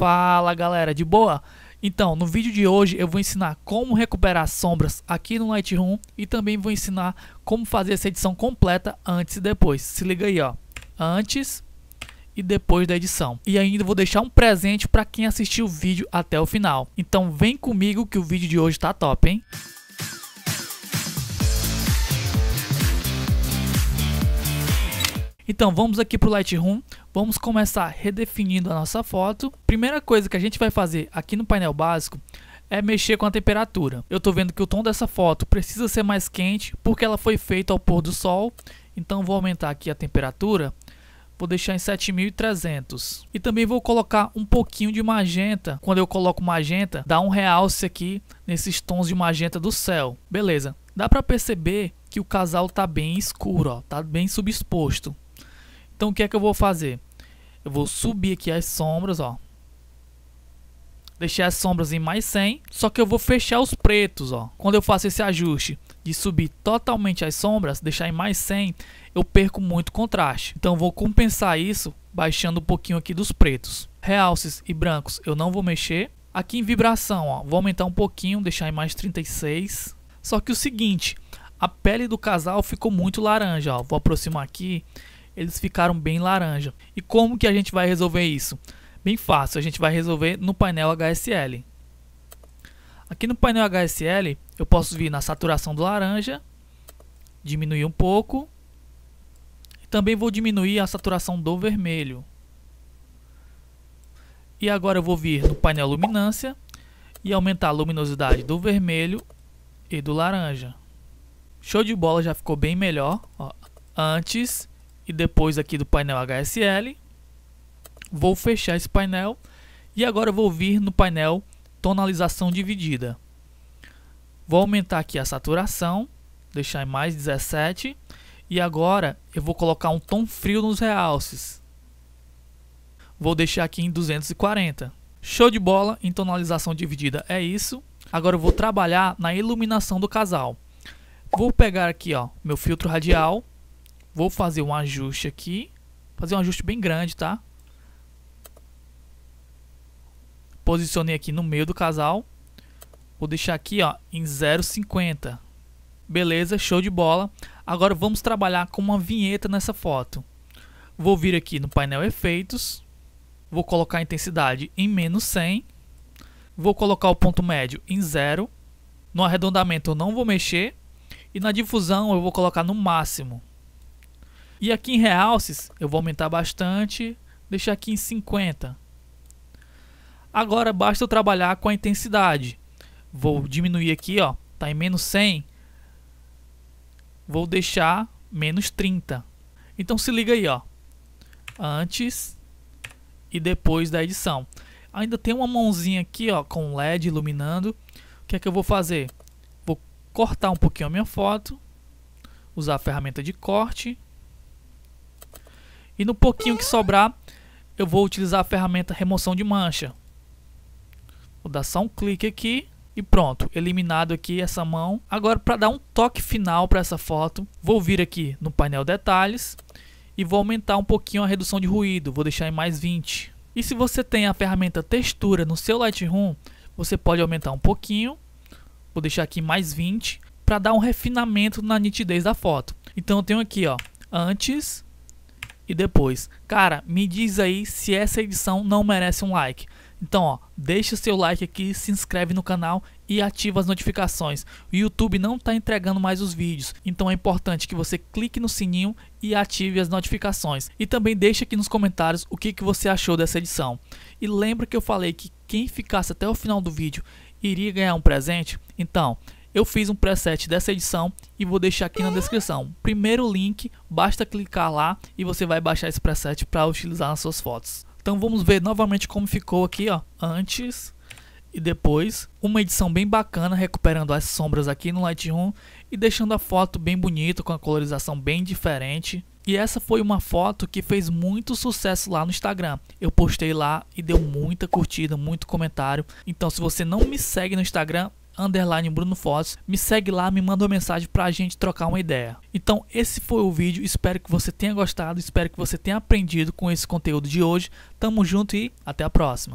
Fala galera, de boa? Então, no vídeo de hoje eu vou ensinar como recuperar sombras aqui no Lightroom e também vou ensinar como fazer essa edição completa antes e depois. Se liga aí, ó. Antes e depois da edição. E ainda vou deixar um presente para quem assistiu o vídeo até o final. Então vem comigo que o vídeo de hoje tá top, hein? Então vamos aqui para o Lightroom, Vamos começar redefinindo a nossa foto. Primeira coisa que a gente vai fazer aqui no painel básico é mexer com a temperatura. Eu estou vendo que o tom dessa foto precisa ser mais quente porque ela foi feita ao pôr do sol. Então vou aumentar aqui a temperatura. Vou deixar em 7300. E também vou colocar um pouquinho de magenta. Quando eu coloco magenta, dá um realce aqui nesses tons de magenta do céu. Beleza. Dá para perceber que o casal está bem escuro, ó, tá bem subexposto. Então o que é que eu vou fazer? Eu vou subir aqui as sombras, ó. Deixei as sombras em mais 100. Só que eu vou fechar os pretos, ó. Quando eu faço esse ajuste de subir totalmente as sombras, deixar em mais 100, eu perco muito contraste. Então vou compensar isso baixando um pouquinho aqui dos pretos. Realces e brancos eu não vou mexer. Aqui em vibração, ó, vou aumentar um pouquinho, deixar em mais 36. Só que o seguinte, a pele do casal ficou muito laranja, ó. Vou aproximar aqui eles ficaram bem laranja. E como que a gente vai resolver isso? Bem fácil, a gente vai resolver no painel HSL. Aqui no painel HSL, eu posso vir na saturação do laranja, diminuir um pouco. E também vou diminuir a saturação do vermelho. E agora eu vou vir no painel luminância e aumentar a luminosidade do vermelho e do laranja. Show de bola, já ficou bem melhor. Ó, antes e depois aqui do painel HSL. Vou fechar esse painel e agora vou vir no painel tonalização dividida. Vou aumentar aqui a saturação, deixar em mais 17 e agora eu vou colocar um tom frio nos realces. Vou deixar aqui em 240. Show de bola, em tonalização dividida é isso. Agora eu vou trabalhar na iluminação do casal. Vou pegar aqui ó, meu filtro radial Vou fazer um ajuste aqui. Fazer um ajuste bem grande, tá? Posicionei aqui no meio do casal. Vou deixar aqui, ó, em 0,50. Beleza, show de bola. Agora vamos trabalhar com uma vinheta nessa foto. Vou vir aqui no painel efeitos. Vou colocar a intensidade em menos 100. Vou colocar o ponto médio em 0. No arredondamento eu não vou mexer. E na difusão eu vou colocar no máximo. E aqui em realces, eu vou aumentar bastante, deixar aqui em 50. Agora basta eu trabalhar com a intensidade. Vou diminuir aqui, ó, tá em menos 100. Vou deixar menos 30. Então se liga aí, ó. Antes e depois da edição. Ainda tem uma mãozinha aqui, ó, com LED iluminando. O que é que eu vou fazer? Vou cortar um pouquinho a minha foto, usar a ferramenta de corte e no pouquinho que sobrar, eu vou utilizar a ferramenta remoção de mancha. Vou dar só um clique aqui e pronto, eliminado aqui essa mão. Agora para dar um toque final para essa foto, vou vir aqui no painel detalhes e vou aumentar um pouquinho a redução de ruído, vou deixar em mais 20. E se você tem a ferramenta textura no seu Lightroom, você pode aumentar um pouquinho, vou deixar aqui mais 20, para dar um refinamento na nitidez da foto. Então eu tenho aqui ó, antes, e depois. Cara, me diz aí se essa edição não merece um like. Então, ó, deixa o seu like aqui, se inscreve no canal e ativa as notificações. O YouTube não está entregando mais os vídeos, então é importante que você clique no sininho e ative as notificações. E também deixa aqui nos comentários o que, que você achou dessa edição. E lembra que eu falei que quem ficasse até o final do vídeo iria ganhar um presente? Então, eu fiz um preset dessa edição e vou deixar aqui na descrição. Primeiro link, basta clicar lá e você vai baixar esse preset para utilizar nas suas fotos. Então vamos ver novamente como ficou aqui, ó, antes e depois. Uma edição bem bacana, recuperando as sombras aqui no Lightroom e deixando a foto bem bonita, com a colorização bem diferente. E essa foi uma foto que fez muito sucesso lá no Instagram. Eu postei lá e deu muita curtida, muito comentário. Então, se você não me segue no Instagram, underline Bruno Fotos. Me segue lá, me manda uma mensagem pra gente trocar uma ideia. Então esse foi o vídeo, espero que você tenha gostado, espero que você tenha aprendido com esse conteúdo de hoje. Tamo junto e até a próxima.